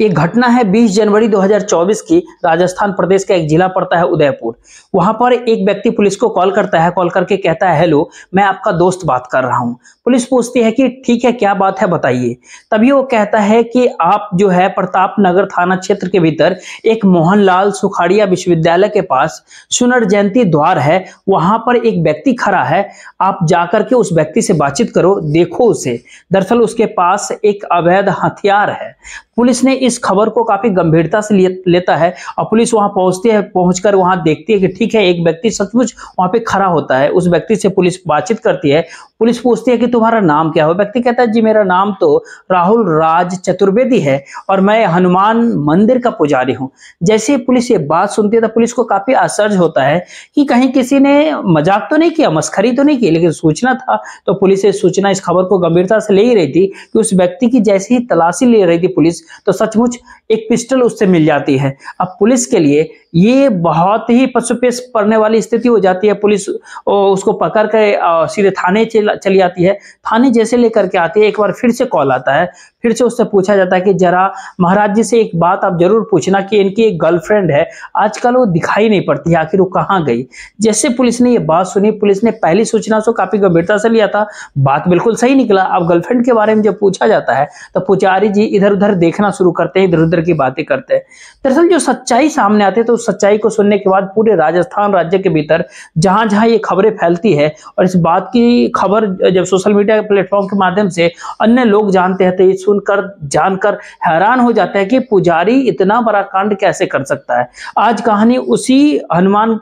एक घटना है 20 जनवरी 2024 की राजस्थान प्रदेश का एक जिला पड़ता है उदयपुर वहां पर एक व्यक्ति पुलिस को कॉल करता है कॉल करके कहता है हेलो मैं आपका दोस्त बात कर रहा हूं पुलिस पूछती है कि ठीक है क्या बात है बताइए तभी वो कहता है कि आप जो है प्रताप नगर थाना क्षेत्र के भीतर एक मोहनलाल सुखाड़िया विश्वविद्यालय के पास सुनर जयंती द्वार है वहां पर एक व्यक्ति खड़ा है आप जाकर के उस व्यक्ति से बातचीत करो देखो उसे दरअसल उसके पास एक अवैध हथियार है पुलिस ने इस खबर को काफी गंभीरता से लेता है और पुलिस वहां पहुंचती है पहुंचकर वहां देखती है कि ठीक है एक व्यक्ति सचमुच वहां पे खड़ा होता है उस व्यक्ति से पुलिस बातचीत करती है पुलिस पूछती है कि तुम्हारा नाम क्या हो व्यक्ति कहता है जी मेरा नाम तो राहुल राज चतुर्वेदी है और मैं हनुमान मंदिर का पुजारी हूँ जैसे पुलिस ये बात सुनती है तो पुलिस को काफी आश्चर्य होता है कि कहीं किसी ने मजाक तो नहीं किया मस्खरी तो नहीं की लेकिन सूचना था तो पुलिस ये सूचना इस खबर को गंभीरता से ले ही रही थी कि उस व्यक्ति की जैसे ही तलाशी ले रही थी पुलिस तो सचमुच एक पिस्टल उससे मिल जाती है अब पुलिस के लिए ये बहुत ही पशुपेश पड़ने वाली स्थिति हो जाती है पुलिस उसको पकड़ कर सीधे थाने चली आती है थाने जैसे लेकर के आती है एक बार फिर से कॉल आता है फिर से उससे पूछा जाता है कि जरा महाराज जी से एक बात आप जरूर पूछना कि इनकी एक गर्लफ्रेंड है आजकल वो दिखाई नहीं पड़ती है आखिर वो कहाँ गई जैसे पुलिस ने ये बात सुनी पुलिस ने पहली सूचना से काफी गंभीरता से लिया था बात बिल्कुल सही निकला अब गर्लफ्रेंड के बारे में जब पूछा जाता है तो पुजारी जी इधर उधर देख लिखना शुरू करते हैं इधर उधर की बातें करते हैं दरअसल जो सच्चाई सामने आती है तो उस सच्चाई को सुनने के बाद पूरे राजस्थान राज्य के भीतर जहां जहां ये खबरें फैलती है और इस बात की खबर जब सोशल मीडिया प्लेटफॉर्म के माध्यम से अन्य लोग जानते हैं तो ये सुनकर जानकर हैरान हो जाते हैं कि पुजारी इतना बड़ा कांड कैसे कर सकता है आज कहानी उसी हनुमान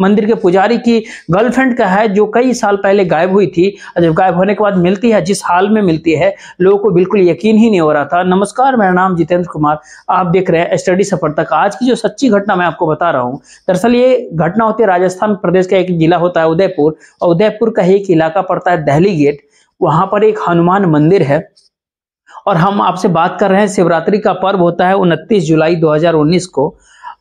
मंदिर के पुजारी की गर्लफ्रेंड का है जो कई साल पहले गायब हुई थी जब गायब होने के बाद मिलती है जिस हाल में मिलती है लोगों को बिल्कुल यकीन ही नहीं हो रहा था नमस्कार मेरा नाम जितेंद्र कुमार आप देख रहे हैं स्टडी सफर तक आज की जो सच्ची घटना मैं आपको बता रहा हूँ दरअसल ये घटना होती है राजस्थान प्रदेश का एक जिला होता है उदयपुर और उदयपुर का ही एक इलाका पड़ता है दहली गेट वहां पर एक हनुमान मंदिर है और हम आपसे बात कर रहे हैं शिवरात्रि का पर्व होता है उनतीस जुलाई दो को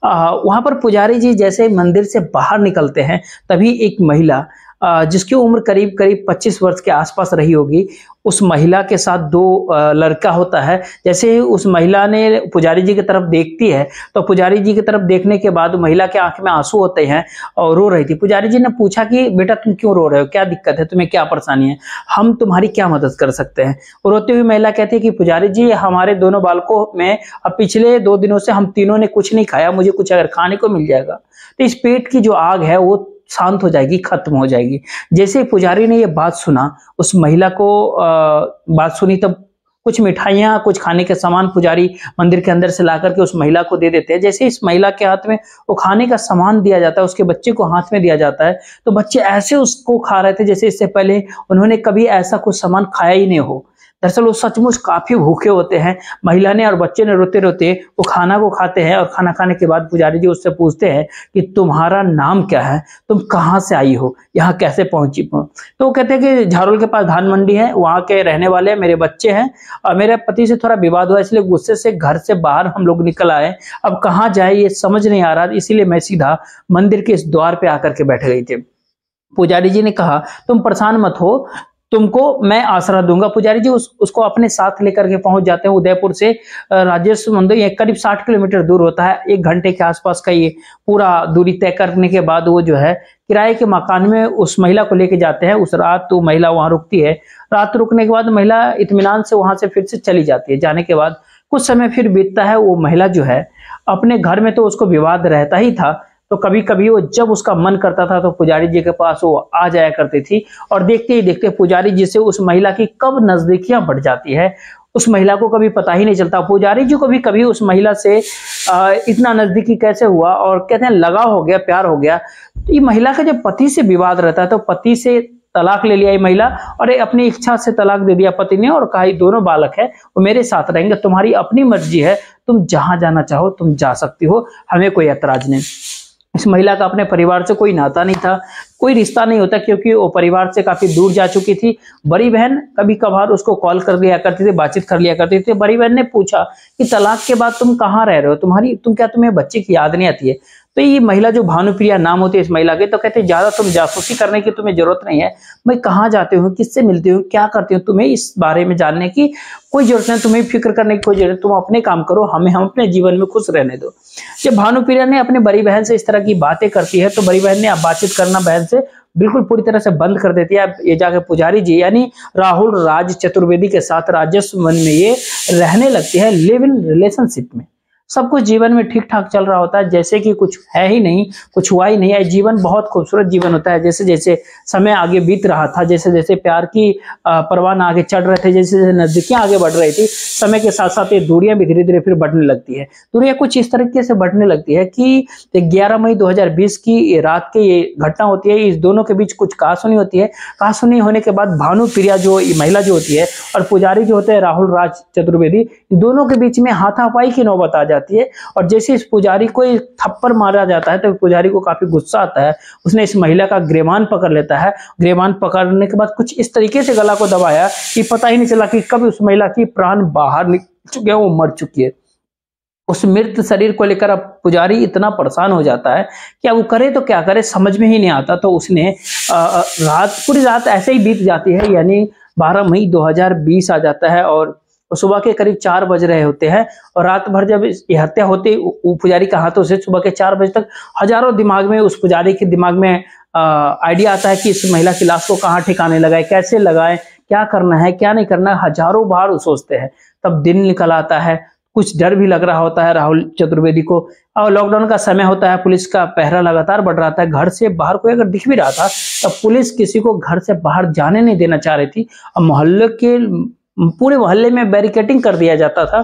वहाँ पर पुजारी जी जैसे मंदिर से बाहर निकलते हैं तभी एक महिला जिसकी उम्र करीब करीब 25 वर्ष के आसपास रही होगी उस महिला के साथ दो लड़का होता है जैसे ही उस महिला ने पुजारी जी की तरफ देखती है तो पुजारी जी की तरफ देखने के बाद महिला के आंख में आंसू होते हैं और रो रही थी पुजारी जी ने पूछा कि बेटा तुम क्यों रो रहे हो क्या दिक्कत है तुम्हें क्या परेशानी है हम तुम्हारी क्या मदद कर सकते हैं रोती हुई महिला कहती है कि पुजारी जी हमारे दोनों बालकों में अब पिछले दो दिनों से हम तीनों ने कुछ नहीं खाया मुझे कुछ अगर खाने को मिल जाएगा तो इस पेट की जो आग है वो शांत हो जाएगी खत्म हो जाएगी जैसे पुजारी ने यह बात सुना उस महिला को आ, बात सुनी तब कुछ मिठाइयाँ कुछ खाने के सामान पुजारी मंदिर के अंदर से ला करके उस महिला को दे देते हैं जैसे इस महिला के हाथ में वो खाने का सामान दिया जाता है उसके बच्चे को हाथ में दिया जाता है तो बच्चे ऐसे उसको खा रहे थे जैसे इससे पहले उन्होंने कभी ऐसा कुछ सामान खाया ही नहीं हो दरअसल वो सचमुच काफी भूखे होते हैं महिला ने और बच्चे ने रोते रोते वो खाना को खाते हैं और खाना खाने के बाद पुजारी जी उससे पूछते हैं कि तुम्हारा नाम क्या है तुम कहाँ से आई हो यहाँ कैसे पहुंची तो वो कहते हैं कि झारोल के पास धान मंडी है वहाँ के रहने वाले मेरे बच्चे हैं और मेरे पति से थोड़ा विवाद हुआ इसलिए गुस्से से घर से बाहर हम लोग निकल आए अब कहाँ जाए ये समझ नहीं आ रहा इसीलिए मैं सीधा मंदिर के इस द्वार पे आकर के बैठ गई थी पुजारी जी ने कहा तुम परेशान मत हो तुमको मैं आसरा दूंगा पुजारी जी उस, उसको अपने साथ लेकर के पहुंच जाते हैं उदयपुर से राजेश्वर मंदिर ये करीब 60 किलोमीटर दूर होता है एक घंटे के आसपास का ये पूरा दूरी तय करने के बाद वो जो है किराए के मकान में उस महिला को लेके जाते हैं उस रात तो महिला वहां रुकती है रात रुकने के बाद महिला इतमान से वहां से फिर से चली जाती है जाने के बाद कुछ समय फिर बीतता है वो महिला जो है अपने घर में तो उसको विवाद रहता ही था तो कभी कभी वो जब उसका मन करता था तो पुजारी जी के पास वो आ जाया करती थी और देखते ही देखते पुजारी जी से उस महिला की कब नजदीकियां बढ़ जाती है उस महिला को कभी पता ही नहीं चलता पुजारी जी को भी कभी उस महिला से इतना नजदीकी कैसे हुआ और कहते हैं लगा हो गया प्यार हो गया तो ये महिला का जब पति से विवाद रहता है तो पति से तलाक ले लिया ये महिला और अपनी इच्छा से तलाक दे दिया पति ने और कहा दोनों बालक है वो मेरे साथ रहेंगे तुम्हारी अपनी मर्जी है तुम जहां जाना चाहो तुम जा सकती हो हमें कोई ऐतराज नहीं इस महिला का अपने परिवार से कोई नाता नहीं था कोई रिश्ता नहीं होता क्योंकि वो परिवार से काफी दूर जा चुकी थी बड़ी बहन कभी कभार उसको कॉल कर लिया करती थी बातचीत कर लिया करती थी बड़ी बहन ने पूछा कि तलाक के बाद तुम कहाँ रह रहे हो तुम्हारी तुम क्या तुम्हें बच्चे की याद नहीं आती है तो ये महिला जो भानुप्रिया नाम होती है इस महिला के तो कहते हैं ज़्यादा तुम जासूसी करने की तुम्हें ज़रूरत नहीं है मैं कहाँ जाते हूँ किससे मिलती हूँ क्या करती हूँ तुम्हें इस बारे में जानने की कोई ज़रूरत नहीं तुम्हें फिक्र करने की कोई ज़रूरत तुम अपने काम करो हमें हम अपने जीवन में खुश रहने दो जब भानुप्रिया ने अपने बड़ी बहन से इस तरह की बातें करती है तो बड़ी बहन ने अब बातचीत करना बहन से बिल्कुल पूरी तरह से बंद कर देती है ये जाकर पुजारी जी यानी राहुल राज चतुर्वेदी के साथ राजस्व मन में ये रहने लगती है लिव इन रिलेशनशिप में सब कुछ जीवन में ठीक ठाक चल रहा होता है जैसे कि कुछ है ही नहीं कुछ हुआ ही नहीं है जीवन बहुत खूबसूरत जीवन होता है जैसे जैसे समय आगे बीत रहा था जैसे जैसे प्यार की परवान आगे चढ़ रहे थे जैसे जैसे नजदीकियां आगे बढ़ रही थी समय के साथ साथ ये दूरियां भी धीरे धीरे फिर बढ़ने लगती है दूरियां कुछ इस तरीके से बढ़ने लगती है कि ग्यारह मई दो की रात के ये घटना होती है इस दोनों के बीच कुछ कहासुनी होती है कहासुनी होने के बाद भानु प्रिया जो महिला जो होती है और पुजारी जो होते हैं राहुल राज चतुर्वेदी दोनों के बीच में हाथापाई की नौबत आ जाती जाती है और जैसे इस पुजारी को थप्पर मारा जाता है तो पुजारी को काफी गुस्सा आता है उसने इस महिला का ग्रेमान पकड़ लेता है ग्रेमान पकड़ने के बाद कुछ इस तरीके से गला को दबाया कि पता ही नहीं चला कि कब उस महिला की प्राण बाहर निकल चुके हैं वो मर चुकी है उस मृत शरीर को लेकर अब पुजारी इतना परेशान हो जाता है कि अब वो करे तो क्या करे समझ में ही नहीं आता तो उसने रात पूरी रात ऐसे ही बीत जाती है यानी 12 मई 2020 आ जाता है और और सुबह के करीब चार बज रहे होते हैं और रात भर जब ये हत्या होती वो पुजारी के हाथों से सुबह के चार बजे तक हजारों दिमाग में उस पुजारी के दिमाग में आइडिया आता है कि इस महिला की लाश को कहाँ ठिकाने लगाए कैसे लगाए क्या करना है क्या नहीं करना है हजारों बार सोचते हैं तब दिन निकल आता है कुछ डर भी लग रहा होता है राहुल चतुर्वेदी को और लॉकडाउन का समय होता है पुलिस का पहरा लगातार बढ़ रहा था घर से बाहर कोई अगर दिख भी रहा था तब पुलिस किसी को घर से बाहर जाने नहीं देना चाह रही थी और मोहल्ले के पूरे मोहल्ले में बैरिकेटिंग कर दिया जाता था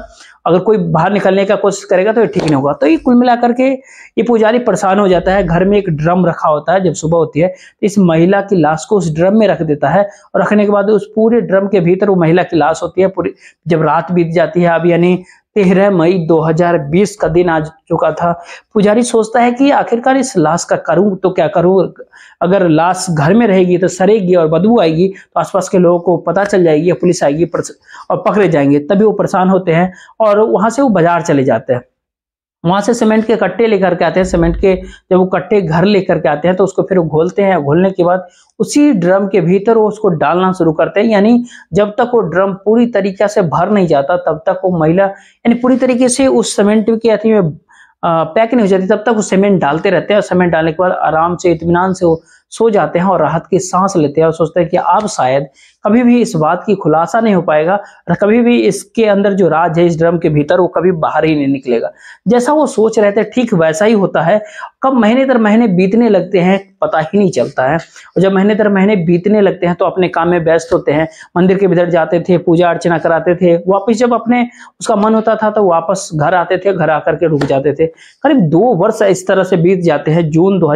अगर कोई बाहर निकलने का कोशिश करेगा तो ये ठीक नहीं होगा तो ये कुल मिलाकर के ये पुजारी परेशान हो जाता है घर में एक ड्रम रखा होता है जब सुबह होती है तो इस महिला की लाश को उस ड्रम में रख देता है और रखने के बाद उस पूरे ड्रम के भीतर वो महिला की लाश होती है पूरी जब रात बीत जाती है अब यानी तेरह मई 2020 का दिन आ चुका था पुजारी सोचता है कि आखिरकार इस लाश का करूं तो क्या करूं अगर लाश घर में रहेगी तो सरेगी और बदबू आएगी तो आसपास के लोगों को पता चल जाएगी पुलिस आएगी और पकड़े जाएंगे तभी वो परेशान होते हैं और वहां से वो बाजार चले जाते हैं वहाँ से सीमेंट के कट्टे लेकर के आते हैं सीमेंट के जब वो कट्टे घर लेकर के आते हैं तो उसको फिर घोलते हैं घोलने के बाद उसी ड्रम के भीतर वो उसको डालना शुरू करते हैं यानी जब तक वो ड्रम पूरी तरीके से भर नहीं जाता तब तक वो महिला यानी पूरी तरीके से उस सीमेंट के अति में पैक नहीं हो जाती तब तक वो सीमेंट डालते रहते हैं और सीमेंट डालने के बाद आराम से इतमान से वो सो जाते हैं और राहत की सांस लेते हैं और सोचते हैं कि अब शायद कभी भी इस बात की खुलासा नहीं हो पाएगा और कभी भी इसके अंदर जो राज है इस ड्रम के भीतर वो कभी बाहर ही नहीं निकलेगा जैसा वो सोच रहे थे ठीक वैसा ही होता है कब महीने दर महीने बीतने लगते हैं पता ही नहीं चलता है और जब महीने दर महीने बीतने लगते हैं तो अपने काम में व्यस्त होते हैं मंदिर के भीतर जाते थे पूजा अर्चना कराते थे वापिस जब अपने उसका मन होता था तो वापस घर आते थे घर आकर के रुक जाते थे करीब दो वर्ष इस तरह से बीत जाते हैं जून दो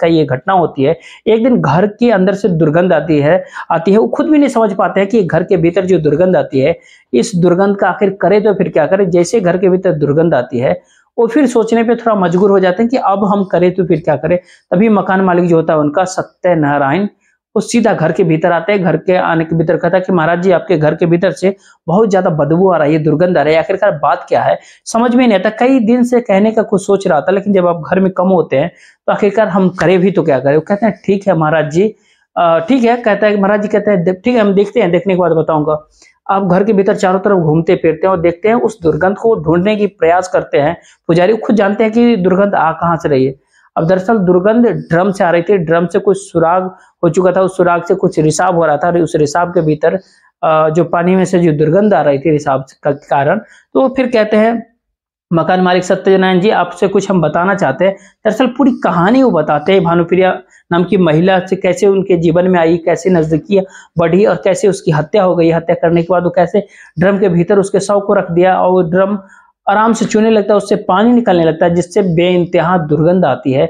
का ये घटना होती है एक दिन घर के अंदर से दुर्गंध आती है आती है वो खुद भी नहीं समझ पाते हैं कि घर के भीतर जो दुर्गंध आती है इस दुर्गंध का आखिर करे तो फिर क्या करे जैसे घर के भीतर दुर्गंध आती है वो फिर सोचने पे थोड़ा मजबूर हो जाते हैं कि अब हम करें तो फिर क्या करें तभी मकान मालिक जो होता है उनका सत्यनारायण वो सीधा घर के भीतर आते हैं घर के आने के भीतर कहता है कि महाराज जी आपके घर के भीतर से बहुत ज्यादा बदबू आ रही है दुर्गंध आ रही है आखिरकार बात क्या है समझ में नहीं आता कई दिन से कहने का कुछ सोच रहा था लेकिन जब आप घर में कम होते हैं तो आखिरकार हम करें भी तो क्या करें वो कहते हैं ठीक है महाराज जी ठीक है कहता है महाराज जी कहते हैं ठीक है हम देखते हैं देखने के बाद बताऊंगा आप घर के भीतर चारों तरफ घूमते फिरते हैं और देखते हैं उस दुर्गंध को ढूंढने की प्रयास करते हैं पुजारी खुद जानते हैं कि दुर्गंध आ कहाँ से रही है अब दरअसल दुर्गंध ड्रम से आ रही थी ड्रम से कुछ सुराग हो चुका था उस सुराग से कुछ रिसाव हो रहा था और उस रिसाव के भीतर जो पानी में से जो दुर्गंध आ रही थी रिसाव का कारण तो फिर कहते हैं मकान मालिक सत्यनारायण जी आपसे कुछ हम बताना चाहते हैं दरअसल पूरी कहानी वो बताते हैं भानुप्रिया नाम की महिला से कैसे उनके जीवन में आई कैसे नजदीकी बढ़ी और कैसे उसकी हत्या हो गई हत्या करने के बाद वो कैसे ड्रम के भीतर उसके शव को रख दिया और ड्रम आराम से चूने लगता है उससे पानी निकलने लगता है जिससे बे इंतहा दुर्गंध आती है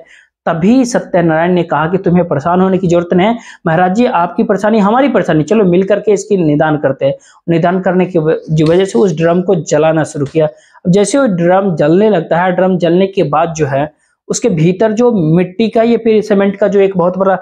तभी सत्यनारायण ने कहा कि तुम्हें परेशान होने की जरूरत नहीं है महाराज जी आपकी परेशानी हमारी परेशानी चलो मिल करके इसकी निदान करते हैं निदान करने की वजह से उस ड्रम को जलाना शुरू किया अब जैसे वो ड्रम जलने लगता है ड्रम जलने के बाद जो है उसके भीतर जो मिट्टी का या फिर सीमेंट का जो एक बहुत बड़ा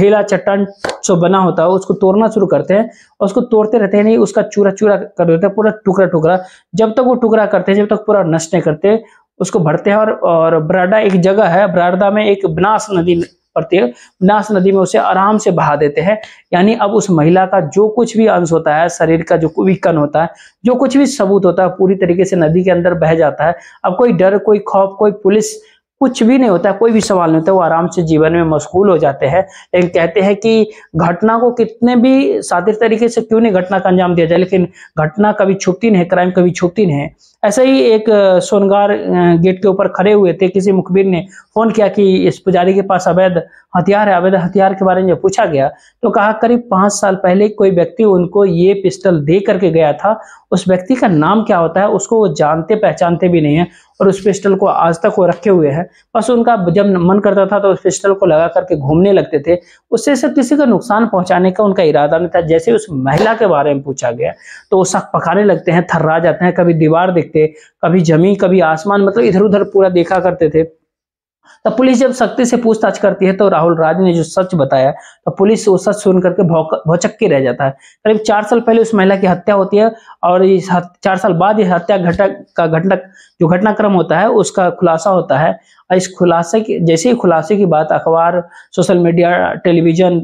ढेला चट्टान जो बना होता है उसको तोड़ना शुरू करते हैं और उसको तोड़ते रहते हैं नहीं उसका चूरा चूरा कर देते हैं पूरा टुकड़ा टुकड़ा जब तक वो टुकड़ा करते हैं जब तक पूरा नष्ट नहीं करते उसको भरते हैं और, और ब्राडा एक जगह है ब्राडा में एक बनास नदी पड़ती है बनास नदी में उसे आराम से बहा देते हैं यानी अब उस महिला का जो कुछ भी अंश होता है शरीर का जो भी होता है जो कुछ भी सबूत होता है पूरी तरीके से नदी के अंदर बह जाता है अब कोई डर कोई खौफ कोई पुलिस कुछ भी नहीं होता कोई भी सवाल नहीं होता वो आराम से जीवन में मशगूल हो जाते हैं लेकिन कहते हैं कि घटना को कितने भी सादिर तरीके से क्यों नहीं घटना का अंजाम दिया जाए लेकिन घटना कभी छुपती नहीं क्राइम कभी छुपती नहीं ऐसे ही एक सोनगार गेट के ऊपर खड़े हुए थे किसी मुखबिर ने फोन किया कि इस पुजारी के पास अवैध हथियार है अवैध हथियार के बारे में पूछा गया तो कहा करीब पांच साल पहले कोई व्यक्ति उनको ये पिस्टल दे करके गया था उस व्यक्ति का नाम क्या होता है उसको वो जानते पहचानते भी नहीं है और उस पिस्टल को आज तक वो रखे हुए हैं बस उनका जब मन करता था तो उस पिस्टल को लगा करके घूमने लगते थे उससे सिर्फ किसी को नुकसान पहुंचाने का उनका इरादा नहीं था जैसे उस महिला के बारे में पूछा गया तो वो शक पकाने लगते हैं थर्रा जाते हैं कभी दीवार देख देखते कभी जमीन कभी आसमान मतलब इधर उधर पूरा देखा करते थे तो पुलिस जब सख्ती से पूछताछ करती है तो राहुल राज ने जो सच बताया तो पुलिस वो सच सुन करके भौचक के रह जाता है करीब चार साल पहले उस महिला की हत्या होती है और इस चार साल बाद यह हत्या घटक का घटक जो घटनाक्रम होता है उसका खुलासा होता है और इस खुलासे की जैसे ही खुलासे की बात अखबार सोशल मीडिया टेलीविजन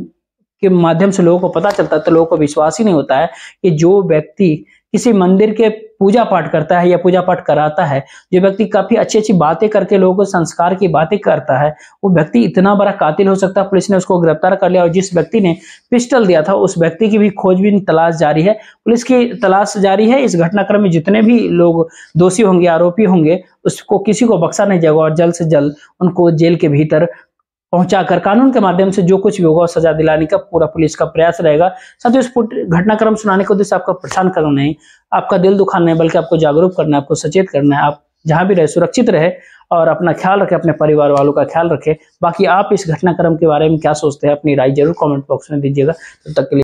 के माध्यम से लोगों को पता चलता है तो लोगों को विश्वास ही नहीं होता है कि जो व्यक्ति किसी मंदिर के पूजा पाठ करता है या पूजा पाठ कराता है जो व्यक्ति काफी अच्छी अच्छी बातें करके लोगों को संस्कार की बातें करता है वो व्यक्ति इतना बड़ा कातिल हो सकता है पुलिस ने उसको गिरफ्तार कर लिया और जिस व्यक्ति ने पिस्टल दिया था उस व्यक्ति की भी खोजबीन तलाश जारी है पुलिस की तलाश जारी है इस घटनाक्रम में जितने भी लोग दोषी होंगे आरोपी होंगे उसको किसी को बक्सा नहीं जाएगा और जल्द से जल्द उनको जेल के भीतर पहुंचाकर कानून के माध्यम से जो कुछ भी होगा सजा दिलाने का पूरा पुलिस का प्रयास रहेगा साथ ही उस घटनाक्रम सुनाने का उद्देश्य आपका परेशान करना नहीं आपका दिल दुखाना नहीं बल्कि आपको जागरूक करना है आपको सचेत करना है आप जहां भी रहे सुरक्षित रहे और अपना ख्याल रखें अपने परिवार वालों का ख्याल रखें बाकी आप इस घटनाक्रम के बारे में क्या सोचते हैं अपनी राय जरूर कमेंट बॉक्स में दीजिएगा तब तो तक के लिए